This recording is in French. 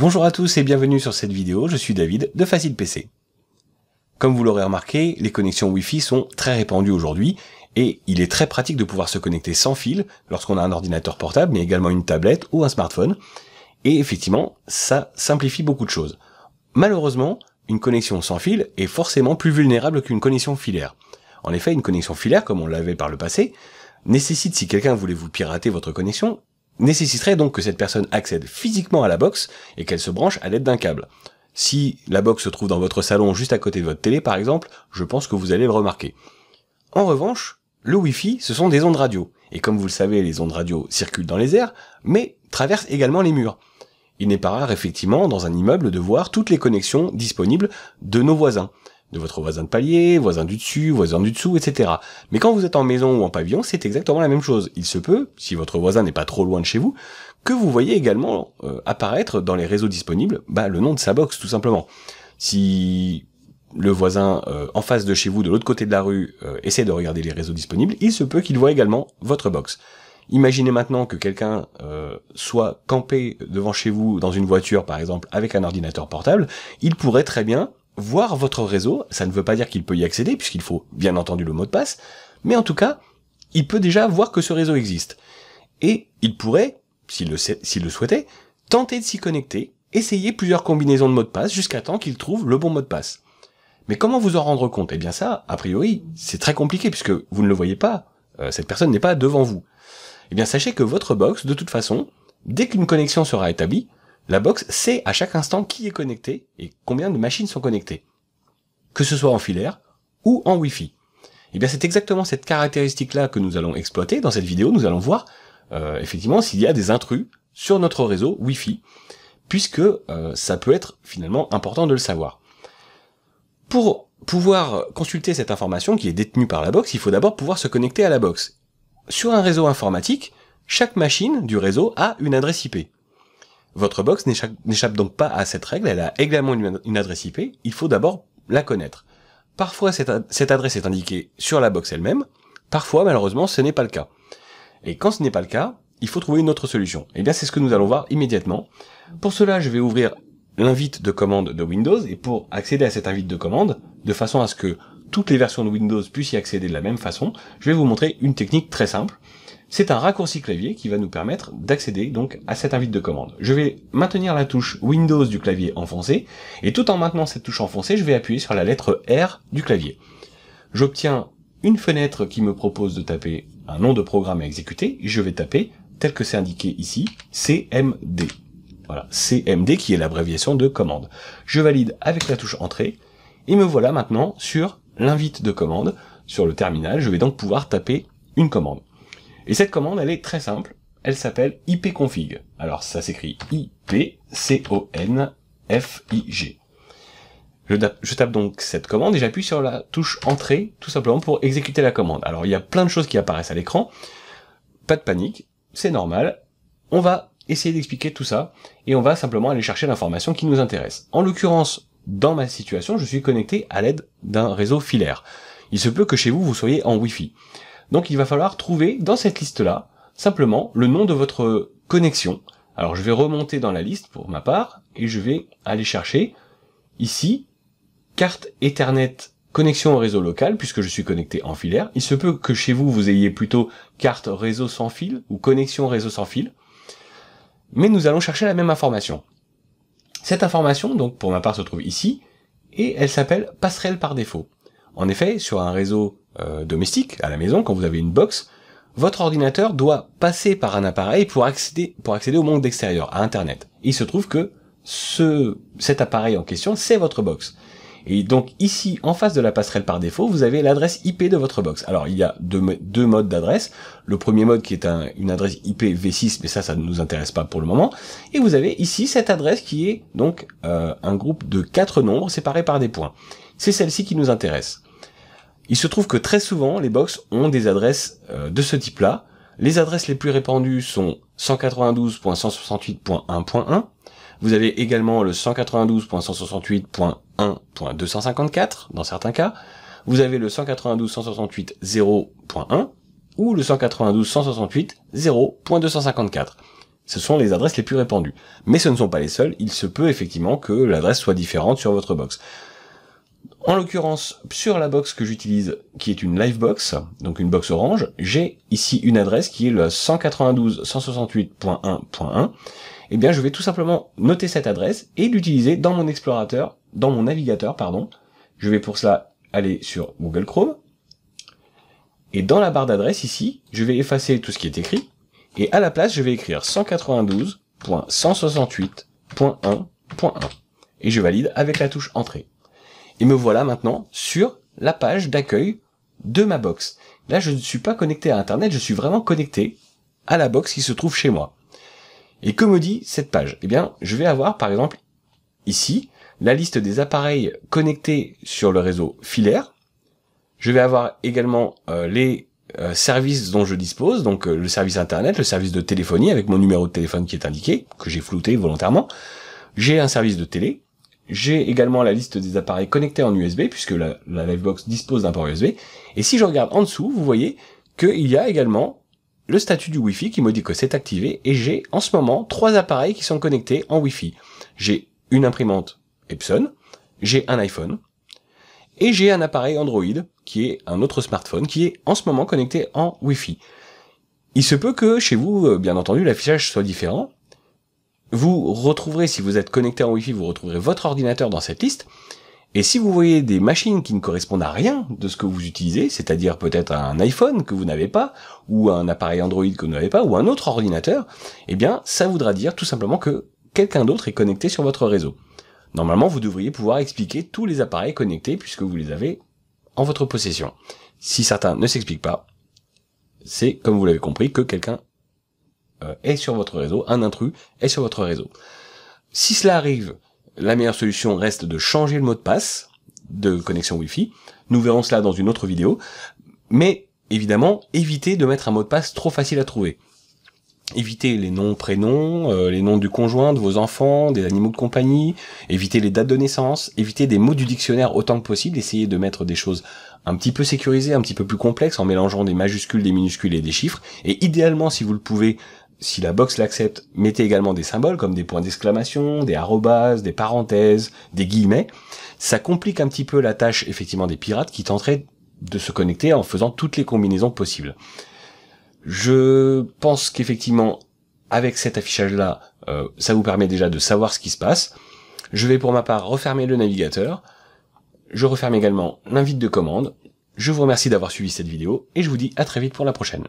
Bonjour à tous et bienvenue sur cette vidéo, je suis David de Facile PC. Comme vous l'aurez remarqué, les connexions Wi-Fi sont très répandues aujourd'hui et il est très pratique de pouvoir se connecter sans fil lorsqu'on a un ordinateur portable mais également une tablette ou un smartphone. Et effectivement, ça simplifie beaucoup de choses. Malheureusement, une connexion sans fil est forcément plus vulnérable qu'une connexion filaire. En effet, une connexion filaire, comme on l'avait par le passé, nécessite, si quelqu'un voulait vous pirater votre connexion, nécessiterait donc que cette personne accède physiquement à la box et qu'elle se branche à l'aide d'un câble. Si la box se trouve dans votre salon juste à côté de votre télé par exemple, je pense que vous allez le remarquer. En revanche, le Wi-Fi, ce sont des ondes radio. Et comme vous le savez, les ondes radio circulent dans les airs, mais traversent également les murs. Il n'est pas rare effectivement dans un immeuble de voir toutes les connexions disponibles de nos voisins de votre voisin de palier, voisin du dessus, voisin du dessous, etc. Mais quand vous êtes en maison ou en pavillon, c'est exactement la même chose. Il se peut, si votre voisin n'est pas trop loin de chez vous, que vous voyez également euh, apparaître dans les réseaux disponibles bah, le nom de sa box, tout simplement. Si le voisin euh, en face de chez vous, de l'autre côté de la rue, euh, essaie de regarder les réseaux disponibles, il se peut qu'il voit également votre box. Imaginez maintenant que quelqu'un soit campé devant chez vous dans une voiture, par exemple, avec un ordinateur portable, il pourrait très bien voir votre réseau. Ça ne veut pas dire qu'il peut y accéder, puisqu'il faut bien entendu le mot de passe, mais en tout cas, il peut déjà voir que ce réseau existe. Et il pourrait, s'il le, le souhaitait, tenter de s'y connecter, essayer plusieurs combinaisons de mots de passe jusqu'à temps qu'il trouve le bon mot de passe. Mais comment vous en rendre compte Eh bien ça, a priori, c'est très compliqué puisque vous ne le voyez pas, euh, cette personne n'est pas devant vous. Eh bien sachez que votre box, de toute façon, dès qu'une connexion sera établie, la box sait à chaque instant qui est connecté et combien de machines sont connectées, que ce soit en filaire ou en Wi-Fi. Et eh bien c'est exactement cette caractéristique-là que nous allons exploiter dans cette vidéo. Nous allons voir euh, effectivement s'il y a des intrus sur notre réseau Wi-Fi, puisque euh, ça peut être finalement important de le savoir. Pour pouvoir consulter cette information qui est détenue par la box, il faut d'abord pouvoir se connecter à la box. Sur un réseau informatique, chaque machine du réseau a une adresse IP. Votre box n'échappe donc pas à cette règle, elle a également une adresse IP, il faut d'abord la connaître. Parfois, cette, adresse est indiquée sur la box elle-même, parfois, malheureusement, ce n'est pas le cas. Et quand ce n'est pas le cas, il faut trouver une autre solution. Et bien, c'est ce que nous allons voir immédiatement. Pour cela, je vais ouvrir l'invite de commande de Windows, et pour accéder à cette invite de commande, de façon à ce que toutes les versions de Windows puissent y accéder de la même façon, je vais vous montrer une technique très simple c'est un raccourci clavier qui va nous permettre d'accéder donc à cette invite de commande. Je vais maintenir la touche Windows du clavier enfoncé, et tout en maintenant cette touche enfoncée, je vais appuyer sur la lettre R du clavier. J'obtiens une fenêtre qui me propose de taper un nom de programme à exécuter, et je vais taper, tel que c'est indiqué ici, CMD. Voilà, CMD qui est l'abréviation de commande. Je valide avec la touche Entrée, et me voilà maintenant sur l'invite de commande. Sur le terminal, je vais donc pouvoir taper une commande. Et cette commande, elle est très simple. Elle s'appelle ipconfig. Alors ça s'écrit i-p-c-o-n-f-i-g. Je, tape donc cette commande et j'appuie sur la touche entrée tout simplement pour exécuter la commande. Alors il y a plein de choses qui apparaissent à l'écran. Pas de panique, c'est normal. On va essayer d'expliquer tout ça et on va simplement aller chercher l'information qui nous intéresse. En l'occurrence, dans ma situation, je suis connecté à l'aide d'un réseau filaire. Il se peut que chez vous, vous soyez en Wi-Fi. Donc il va falloir trouver dans cette liste-là simplement le nom de votre connexion. Alors je vais remonter dans la liste pour ma part et je vais aller chercher ici carte Ethernet connexion au réseau local puisque je suis connecté en filaire. Il se peut que chez vous vous ayez plutôt carte réseau sans fil ou connexion réseau sans fil. Mais nous allons chercher la même information. Cette information donc pour ma part se trouve ici et elle s'appelle passerelle par défaut. En effet, sur un réseau euh, domestique, à la maison, quand vous avez une box, votre ordinateur doit passer par un appareil pour accéder, pour accéder au monde extérieur, à Internet. il se trouve que ce, cet appareil en question, c'est votre box. Et donc ici, en face de la passerelle par défaut, vous avez l'adresse IP de votre box. Alors il y a deux, deux modes d'adresse. Le premier mode qui est une adresse IP v6, mais ça, ça ne nous intéresse pas pour le moment. Et vous avez ici cette adresse qui est donc euh, un groupe de quatre nombres séparés par des points. C'est celle-ci qui nous intéresse. Il se trouve que très souvent, les box ont des adresses euh, de ce type-là. Les adresses les plus répandues sont 192.168.1.1. Vous avez également le 192.168.1.254 dans certains cas. Vous avez le 192.168.0.1 ou le 192.168.0.254. Ce sont les adresses les plus répandues. Mais ce ne sont pas les seules. Il se peut effectivement que l'adresse soit différente sur votre box. En l'occurrence, sur la box que j'utilise, qui est une live box, donc une box orange, j'ai ici une adresse qui est le 192.168.1.1. Eh bien, je vais tout simplement noter cette adresse et l'utiliser dans mon explorateur, dans mon navigateur, pardon. Je vais pour cela aller sur Google Chrome. Et dans la barre d'adresse ici, je vais effacer tout ce qui est écrit. Et à la place, je vais écrire 192.168.1.1. Et je valide avec la touche Entrée. Et me voilà maintenant sur la page d'accueil de ma box. Là, je ne suis pas connecté à Internet, je suis vraiment connecté à la box qui se trouve chez moi. Et que me dit cette page Eh bien, je vais avoir, par exemple, ici, la liste des appareils connectés sur le réseau filaire. Je vais avoir également euh, les euh, services dont je dispose, donc euh, le service Internet, le service de téléphonie avec mon numéro de téléphone qui est indiqué, que j'ai flouté volontairement. J'ai un service de télé, j'ai également la liste des appareils connectés en USB, puisque la, Livebox dispose d'un port USB. Et si je regarde en dessous, vous voyez qu'il y a également le statut du Wi-Fi qui me dit que c'est activé. Et j'ai en ce moment trois appareils qui sont connectés en Wi-Fi. J'ai une imprimante Epson, j'ai un iPhone, et j'ai un appareil Android, qui est un autre smartphone, qui est en ce moment connecté en Wi-Fi. Il se peut que chez vous, euh, bien entendu, l'affichage soit différent, vous retrouverez, si vous êtes connecté en Wi-Fi, vous retrouverez votre ordinateur dans cette liste. Et si vous voyez des machines qui ne correspondent à rien de ce que vous utilisez, c'est-à-dire peut-être un iPhone que vous n'avez pas, ou un appareil Android que vous n'avez pas, ou un autre ordinateur, eh bien, ça voudra dire tout simplement que quelqu'un d'autre est connecté sur votre réseau. Normalement, vous devriez pouvoir expliquer tous les appareils connectés puisque vous les avez en votre possession. Si certains ne s'expliquent pas, c'est, comme vous l'avez compris, que quelqu'un euh, est sur votre réseau, un intrus est sur votre réseau. Si cela arrive, la meilleure solution reste de changer le mot de passe de connexion Wi-Fi. Nous verrons cela dans une autre vidéo. Mais évidemment, évitez de mettre un mot de passe trop facile à trouver. Évitez les noms, prénoms, euh, les noms du conjoint, de vos enfants, des animaux de compagnie. Évitez les dates de naissance. Évitez des mots du dictionnaire autant que possible. Essayez de mettre des choses un petit peu sécurisées, un petit peu plus complexes, en mélangeant des majuscules, des minuscules et des chiffres. Et idéalement, si vous le pouvez, si la box l'accepte, mettez également des symboles comme des points d'exclamation, des arrobas, des parenthèses, des guillemets. Ça complique un petit peu la tâche effectivement des pirates qui tenteraient de se connecter en faisant toutes les combinaisons possibles. Je pense qu'effectivement, avec cet affichage-là, euh, ça vous permet déjà de savoir ce qui se passe. Je vais pour ma part refermer le navigateur. Je referme également l'invite de commande. Je vous remercie d'avoir suivi cette vidéo et je vous dis à très vite pour la prochaine.